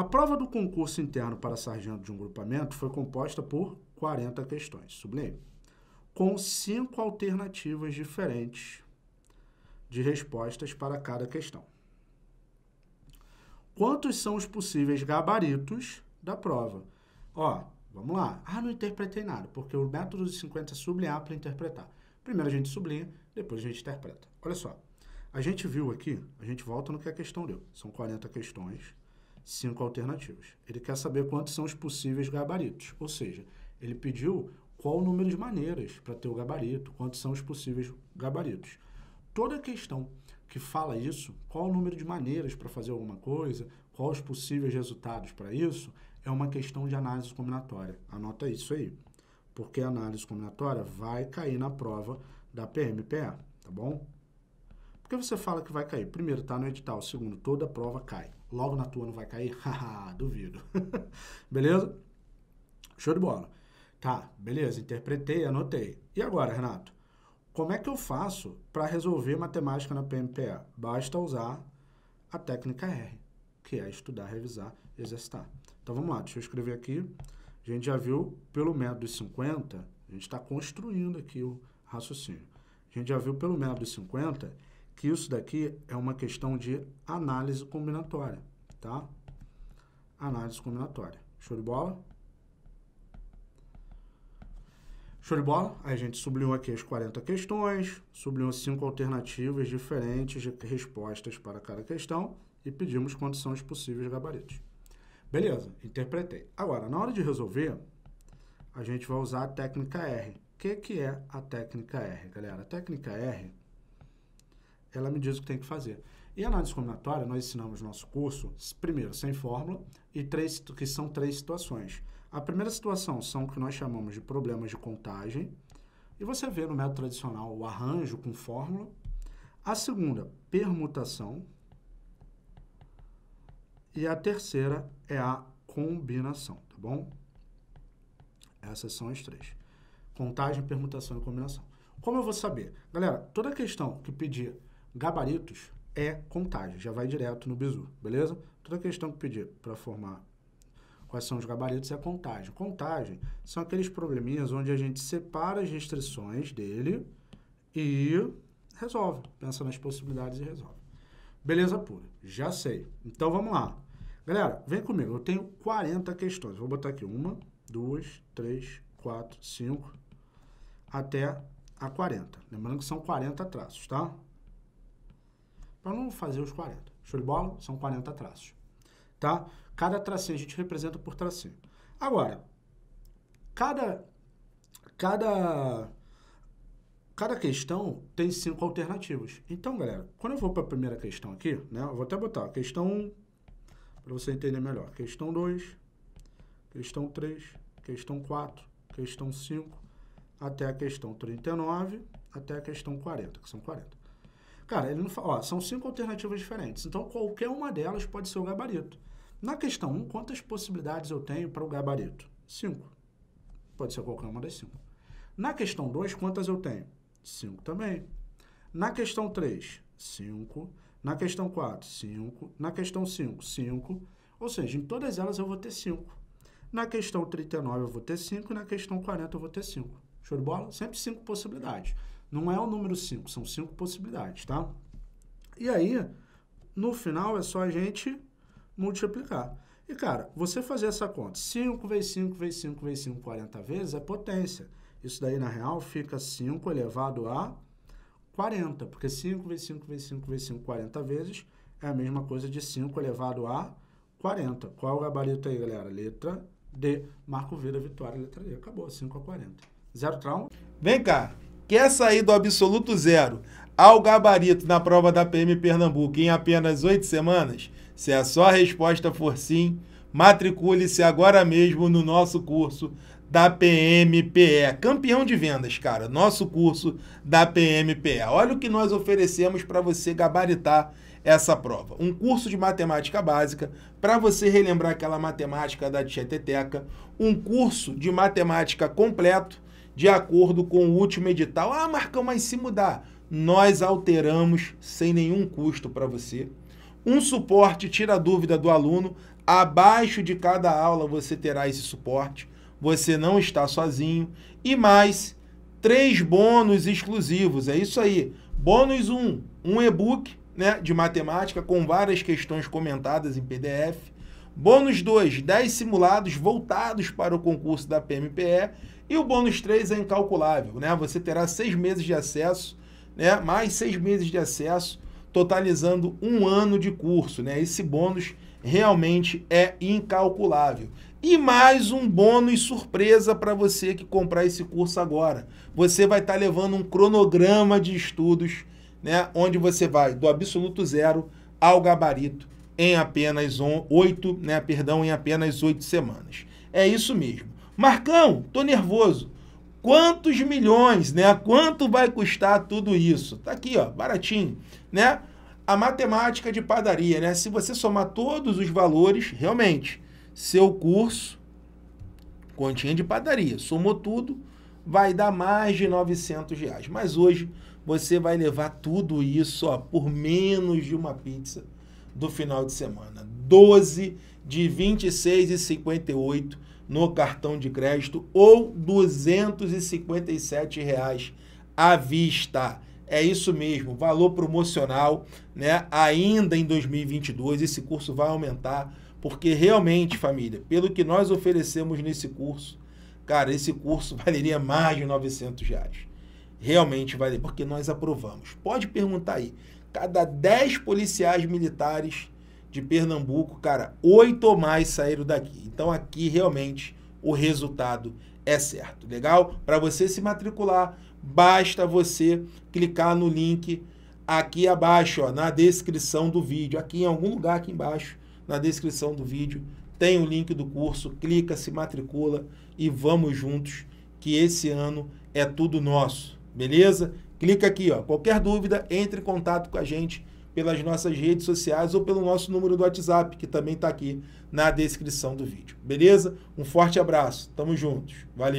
A prova do concurso interno para sargento de um grupamento foi composta por 40 questões, sublime, com cinco alternativas diferentes de respostas para cada questão. Quantos são os possíveis gabaritos da prova? Ó, vamos lá. Ah, não interpretei nada, porque o método de 50 é sublinhar para interpretar. Primeiro a gente sublinha, depois a gente interpreta. Olha só, a gente viu aqui, a gente volta no que a questão deu. São 40 questões cinco alternativas. Ele quer saber quantos são os possíveis gabaritos, ou seja, ele pediu qual o número de maneiras para ter o gabarito, quantos são os possíveis gabaritos. Toda questão que fala isso, qual o número de maneiras para fazer alguma coisa, quais os possíveis resultados para isso, é uma questão de análise combinatória. Anota isso aí, porque a análise combinatória vai cair na prova da PMPA, tá bom? Porque você fala que vai cair. Primeiro, tá no edital. Segundo, toda prova cai. Logo na tua não vai cair? Haha, duvido. beleza? Show de bola. Tá, beleza. Interpretei, anotei. E agora, Renato? Como é que eu faço para resolver matemática na PMPA? Basta usar a técnica R, que é estudar, revisar, exercitar. Então vamos lá, deixa eu escrever aqui. A gente já viu pelo método 50, a gente está construindo aqui o raciocínio. A gente já viu pelo método 50 que isso daqui é uma questão de análise combinatória, tá? Análise combinatória. Show de bola? Show de bola? Aí a gente sublinhou aqui as 40 questões, sublinhou cinco alternativas diferentes de respostas para cada questão e pedimos quantos são os possíveis gabaritos. Beleza, interpretei. Agora, na hora de resolver, a gente vai usar a técnica R. O que, que é a técnica R, galera? A técnica R ela me diz o que tem que fazer. E a análise combinatória, nós ensinamos no nosso curso, primeiro, sem fórmula, e três, que são três situações. A primeira situação são o que nós chamamos de problemas de contagem, e você vê no método tradicional o arranjo com fórmula. A segunda, permutação. E a terceira é a combinação, tá bom? Essas são as três. Contagem, permutação e combinação. Como eu vou saber? Galera, toda questão que pedir Gabaritos é contagem, já vai direto no bizu, beleza? Toda questão que pedir para formar quais são os gabaritos é contagem. Contagem são aqueles probleminhas onde a gente separa as restrições dele e resolve, pensa nas possibilidades e resolve. Beleza pura, já sei. Então vamos lá. Galera, vem comigo, eu tenho 40 questões. Vou botar aqui uma, duas, três, quatro, cinco, até a 40. Lembrando que são 40 traços, tá? para não fazer os 40. Show de bola? São 40 traços. Tá? Cada tracinho a gente representa por tracinho. Agora, cada, cada, cada questão tem cinco alternativas. Então, galera, quando eu vou para a primeira questão aqui, né, eu vou até botar questão 1, para você entender melhor. Questão 2, questão 3, questão 4, questão 5, até a questão 39, até a questão 40, que são 40. Cara, ele não fala, ó, são cinco alternativas diferentes. Então, qualquer uma delas pode ser o gabarito. Na questão 1, um, quantas possibilidades eu tenho para o gabarito? Cinco. Pode ser qualquer uma das cinco. Na questão 2, quantas eu tenho? Cinco também. Na questão 3, 5. Na questão 4, 5. Na questão 5, 5. Ou seja, em todas elas eu vou ter 5. Na questão 39 eu vou ter 5 e na questão 40 eu vou ter 5. Show de bola? Sempre 5 possibilidades. Não é o número 5, são cinco possibilidades, tá? E aí, no final, é só a gente multiplicar. E, cara, você fazer essa conta, 5 vezes 5 vezes 5 vezes 5, 40 vezes, é potência. Isso daí, na real, fica 5 elevado a 40, porque 5 vezes 5 vezes 5 vezes 5, 40 vezes, é a mesma coisa de 5 elevado a 40. Qual é o gabarito aí, galera? Letra D. Marco Vila, Vitória, letra D. Acabou, 5 a 40. Zero trauma? Vem cá, quer sair do absoluto zero ao gabarito na prova da PM Pernambuco em apenas oito semanas? Se a sua resposta for sim, matricule-se agora mesmo no nosso curso da PMPE, campeão de vendas, cara, nosso curso da PMPE. Olha o que nós oferecemos para você gabaritar essa prova. Um curso de matemática básica para você relembrar aquela matemática da tieteteca, um curso de matemática completo de acordo com o último edital. Ah, Marcão, mas se mudar, nós alteramos sem nenhum custo para você. Um suporte tira a dúvida do aluno. Abaixo de cada aula você terá esse suporte. Você não está sozinho. E mais três bônus exclusivos. É isso aí. Bônus 1, um, um e-book né, de matemática com várias questões comentadas em PDF. Bônus 2, 10 simulados voltados para o concurso da PMPE. E o bônus 3 é incalculável, né? Você terá seis meses de acesso, né? Mais seis meses de acesso, totalizando um ano de curso, né? Esse bônus realmente é incalculável. E mais um bônus surpresa para você que comprar esse curso agora. Você vai estar tá levando um cronograma de estudos, né? Onde você vai do absoluto zero ao gabarito em apenas on, né, perdão, em apenas oito semanas. É isso mesmo. Marcão, tô nervoso. Quantos milhões, né? Quanto vai custar tudo isso? Tá aqui, ó, baratinho, né? A matemática de padaria, né? Se você somar todos os valores, realmente, seu curso, continha de padaria, somou tudo, vai dar mais de 900 reais. Mas hoje você vai levar tudo isso ó, por menos de uma pizza do final de semana. 12 de 26 e 58 no cartão de crédito ou 257 reais à vista. É isso mesmo, valor promocional, né? Ainda em 2022 esse curso vai aumentar, porque realmente, família, pelo que nós oferecemos nesse curso, cara, esse curso valeria mais de 900 reais. Realmente vale, porque nós aprovamos. Pode perguntar aí cada 10 policiais militares de Pernambuco, cara, oito ou mais saíram daqui. Então aqui realmente o resultado é certo, legal? Para você se matricular, basta você clicar no link aqui abaixo, ó, na descrição do vídeo, aqui em algum lugar aqui embaixo, na descrição do vídeo, tem o link do curso, clica, se matricula e vamos juntos que esse ano é tudo nosso, beleza? Clica aqui, ó. Qualquer dúvida, entre em contato com a gente pelas nossas redes sociais ou pelo nosso número do WhatsApp, que também está aqui na descrição do vídeo. Beleza? Um forte abraço. Tamo juntos. Valeu.